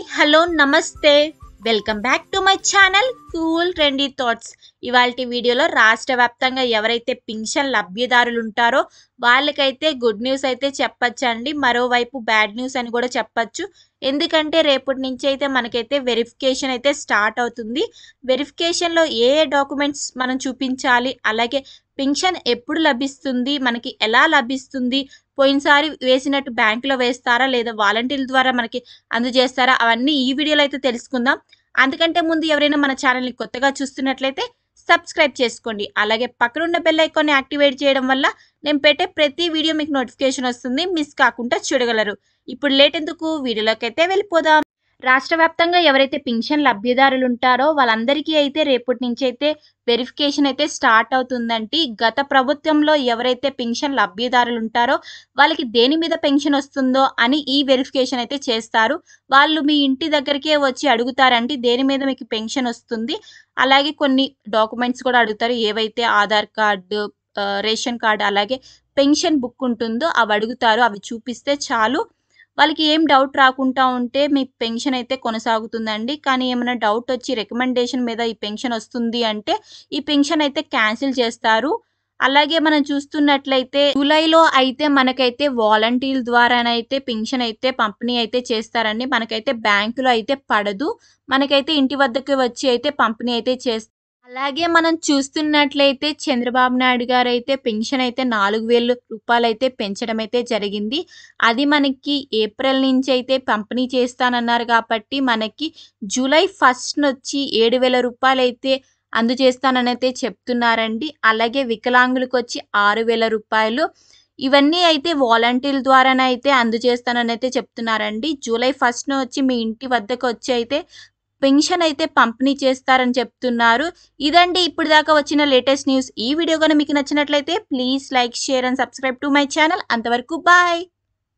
hi hello నమస్తే welcome back to my channel cool trendy thoughts ఇవాళ వీడియోలో రాష్ట్ర వ్యాప్తంగా ఎవరైతే పింఛన్ లబ్ధిదారులు ఉంటారో వాళ్ళకైతే గుడ్ న్యూస్ అయితే చెప్పచ్చు అండి మరోవైపు బ్యాడ్ న్యూస్ అని కూడా చెప్పచ్చు ఎందుకంటే రేపటి నుంచి అయితే మనకైతే వెరిఫికేషన్ అయితే స్టార్ట్ అవుతుంది వెరిఫికేషన్లో ఏ ఏ డాక్యుమెంట్స్ మనం చూపించాలి అలాగే పింఛన్ ఎప్పుడు లభిస్తుంది మనకి ఎలా లభిస్తుంది పోయినసారి వేసినట్టు బ్యాంకులో వేస్తారా లేదా వాలంటీర్ల ద్వారా మనకి అందజేస్తారా అవన్నీ ఈ వీడియోలో అయితే తెలుసుకుందాం అందుకంటే ముందు ఎవరైనా మన ఛానల్ని కొత్తగా చూస్తున్నట్లయితే సబ్స్క్రైబ్ చేసుకోండి అలాగే పక్కనున్న బెల్ ఐకాన్ని యాక్టివేట్ చేయడం వల్ల నేను పెట్టే ప్రతి వీడియో మీకు నోటిఫికేషన్ వస్తుంది మిస్ కాకుండా చూడగలరు ఇప్పుడు లేట్ ఎందుకు వీడియోలోకి అయితే వెళ్ళిపోదాం రాష్ట్ర వ్యాప్తంగా ఎవరైతే పింఛన్ లబ్ధిదారులు ఉంటారో వాళ్ళందరికీ అయితే రేపటి నుంచి అయితే వెరిఫికేషన్ అయితే స్టార్ట్ అవుతుందండి గత ప్రభుత్వంలో ఎవరైతే పెన్షన్ లబ్ధిదారులు ఉంటారో వాళ్ళకి దేని మీద పెన్షన్ వస్తుందో అని ఈ వెరిఫికేషన్ అయితే చేస్తారు వాళ్ళు మీ ఇంటి దగ్గరికే వచ్చి అడుగుతారండి దేని మీద మీకు పెన్షన్ వస్తుంది అలాగే కొన్ని డాక్యుమెంట్స్ కూడా అడుగుతారు ఏవైతే ఆధార్ కార్డు రేషన్ కార్డు అలాగే పెన్షన్ బుక్ ఉంటుందో అవి అడుగుతారు అవి చూపిస్తే చాలు వాళ్ళకి ఏం డౌట్ రాకుండా ఉంటే మీ పెన్షన్ అయితే కొనసాగుతుందండి కానీ ఏమైనా డౌట్ వచ్చి రికమెండేషన్ మీద ఈ పెన్షన్ వస్తుంది అంటే ఈ పెన్షన్ అయితే క్యాన్సిల్ చేస్తారు అలాగే మనం చూస్తున్నట్లయితే జూలైలో అయితే మనకైతే వాలంటీర్ల ద్వారానైతే పెన్షన్ అయితే పంపిణీ అయితే చేస్తారండి మనకైతే బ్యాంకులో అయితే పడదు మనకైతే ఇంటి వద్దకు వచ్చి అయితే పంపిణీ అయితే చేస్తారు అలాగే మనం చూస్తున్నట్లయితే చంద్రబాబు నాయుడు గారు అయితే పెన్షన్ అయితే నాలుగు వేల రూపాయలు అయితే పెంచడం అయితే జరిగింది అది మనకి ఏప్రిల్ నుంచి అయితే పంపిణీ చేస్తానన్నారు కాబట్టి మనకి జూలై ఫస్ట్ వచ్చి ఏడు వేల రూపాయలు అయితే అందజేస్తానని అయితే చెప్తున్నారండి అలాగే వికలాంగులకు వచ్చి ఆరు వేల రూపాయలు ఇవన్నీ అయితే వాలంటీర్ల ద్వారానే అయితే అందజేస్తానని అయితే చెప్తున్నారండి జూలై ఫస్ట్ను వచ్చి మీ ఇంటి వద్దకు వచ్చి అయితే పెన్షన్ అయితే పంపిణీ చేస్తారని చెప్తున్నారు ఇదండి ఇప్పుడు దాకా వచ్చిన లేటెస్ట్ న్యూస్ ఈ వీడియో కనుక మీకు నచ్చినట్లయితే please like share and subscribe to my channel అంతవరకు బాయ్